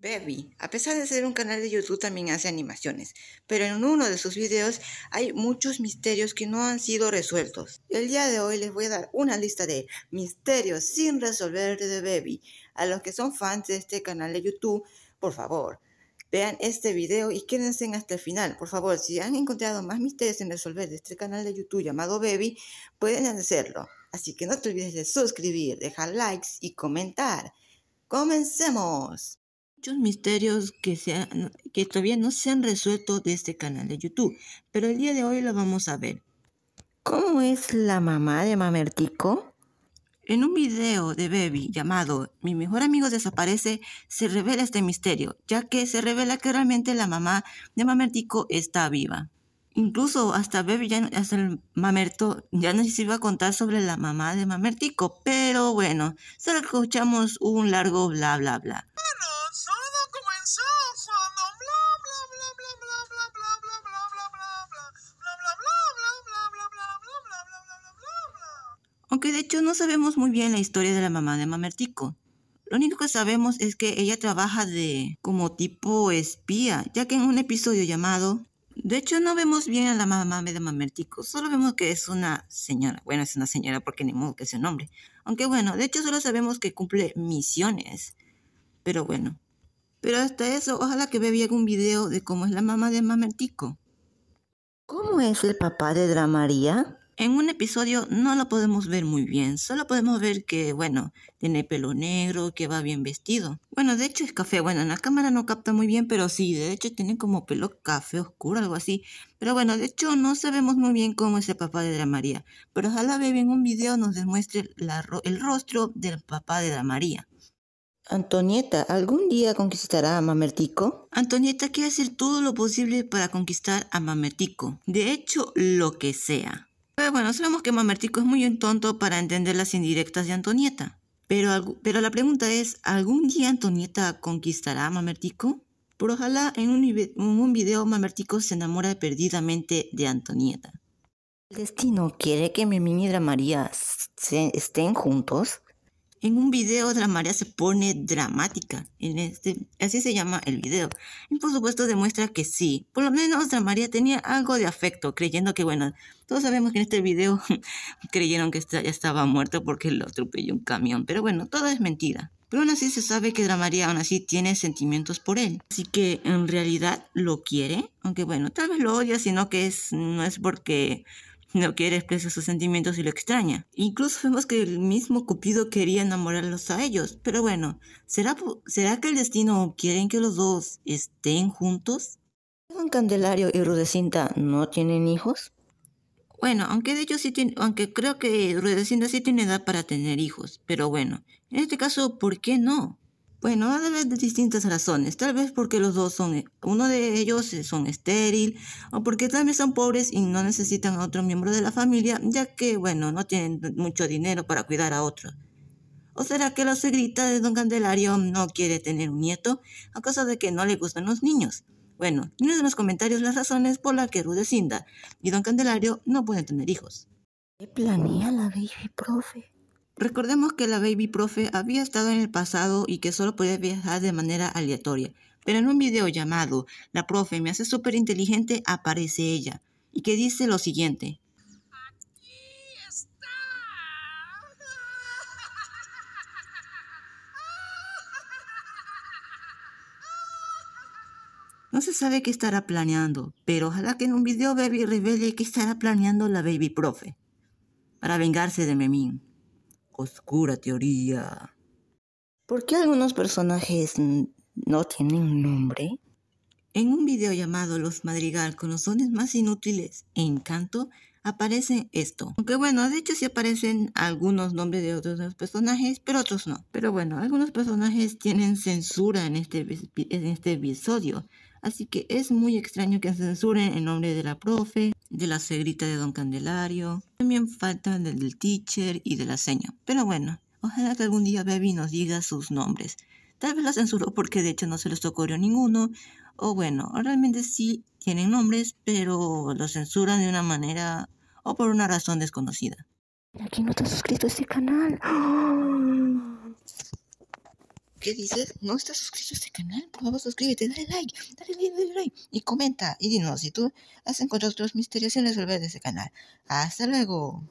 Baby, a pesar de ser un canal de YouTube, también hace animaciones, pero en uno de sus videos hay muchos misterios que no han sido resueltos. El día de hoy les voy a dar una lista de misterios sin resolver de Baby A los que son fans de este canal de YouTube, por favor, vean este video y quédense hasta el final. Por favor, si han encontrado más misterios sin resolver de este canal de YouTube llamado Baby, pueden hacerlo. Así que no te olvides de suscribir, dejar likes y comentar. ¡Comencemos! muchos misterios que, que todavía no se han resuelto de este canal de YouTube, pero el día de hoy lo vamos a ver. ¿Cómo es la mamá de Mamertico? En un video de Baby llamado Mi mejor amigo desaparece, se revela este misterio, ya que se revela que realmente la mamá de Mamertico está viva. Incluso hasta Baby, ya, hasta mamerto, ya no iba a contar sobre la mamá de Mamertico, pero bueno, solo escuchamos un largo bla bla bla. Aunque de hecho no sabemos muy bien la historia de la mamá de Mamertico. Lo único que sabemos es que ella trabaja de como tipo espía, ya que en un episodio llamado de hecho, no vemos bien a la mamá de Mamertico, solo vemos que es una señora. Bueno, es una señora porque ni modo que sea un hombre. Aunque bueno, de hecho solo sabemos que cumple misiones. Pero bueno. Pero hasta eso, ojalá que vea algún video de cómo es la mamá de Mamertico. ¿Cómo es el papá de María? en un episodio no lo podemos ver muy bien, solo podemos ver que, bueno, tiene pelo negro, que va bien vestido. Bueno, de hecho es café, bueno, en la cámara no capta muy bien, pero sí, de hecho tiene como pelo café oscuro, algo así. Pero bueno, de hecho no sabemos muy bien cómo es el papá de la María, pero ojalá bebé, en un video nos demuestre el rostro del papá de la María. Antonieta, ¿algún día conquistará a Mamertico? Antonieta quiere hacer todo lo posible para conquistar a Mamertico. De hecho, lo que sea bueno, sabemos que Mamertico es muy tonto para entender las indirectas de Antonieta. Pero, pero la pregunta es, ¿algún día Antonieta conquistará a Mamertico? Por ojalá en un, video Mamertico se enamora perdidamente de Antonieta. El destino quiere que mi mini María estén juntos. En un video la se pone dramática. En este, así se llama el video. Y por supuesto demuestra que sí. Por lo menos la tenía algo de afecto, creyendo que, bueno, todos sabemos que en este video creyeron que ya estaba muerto porque lo atropelló un camión. Pero bueno, todo es mentira. Pero aún así se sabe que Dramaría aún así tiene sentimientos por él. Así que en realidad lo quiere. Aunque bueno, tal vez lo odia, sino que es, no es porque no quiere expresar sus sentimientos y lo extraña. Incluso vemos que el mismo Cupido quería enamorarlos a ellos, pero bueno, ¿será, será que el destino quieren que los dos estén juntos? ¿Don Candelario y Rudecinta no tienen hijos? Bueno, aunque de hecho sí tiene, aunque creo que Rudecinta sí tiene edad para tener hijos, pero bueno, en este caso, ¿por qué no? Bueno, a través de distintas razones, tal vez porque los dos son, eh, uno de ellos eh, son estéril, o porque también son pobres y no necesitan a otro miembro de la familia, ya que, bueno, no tienen mucho dinero para cuidar a otro. ¿O será que la suegrita de don Candelario no quiere tener un nieto a causa de que no le gustan los niños? Bueno, tienes en los comentarios las razones por las que Rudecinda y don Candelario no pueden tener hijos. ¿Qué planea la baby profe? Recordemos que la Baby Profe había estado en el pasado y que solo podía viajar de manera aleatoria, pero en un video llamado La Profe me hace súper inteligente aparece ella y que dice lo siguiente. No se sabe qué estará planeando, pero ojalá que en un video Baby revele qué estará planeando la Baby Profe para vengarse de Memín oscura teoría. ¿Por qué algunos personajes no tienen nombre? En un video llamado Los Madrigal con los dones más inútiles e encanto, aparece esto. Aunque bueno, de hecho sí aparecen algunos nombres de otros personajes, pero otros no. Pero bueno, algunos personajes tienen censura en este, en este episodio. Así que es muy extraño que censuren el nombre de la profe, de la cegrita de Don Candelario. También faltan del, teacher y de la seña. Pero bueno, ojalá que algún día Baby nos diga sus nombres. Tal vez la censuró porque de hecho no se les ocurrió ninguno. O bueno, realmente sí tienen nombres, pero los censuran de una manera o por una razón desconocida. aquí no está suscrito a este canal? ¡Ah! ¿Qué dices? ¿No estás suscrito a este canal? Por favor, suscríbete, dale like, dale like, dale like. Y comenta y dinos si tú has encontrado otros misterios sin resolver de este canal. Hasta luego.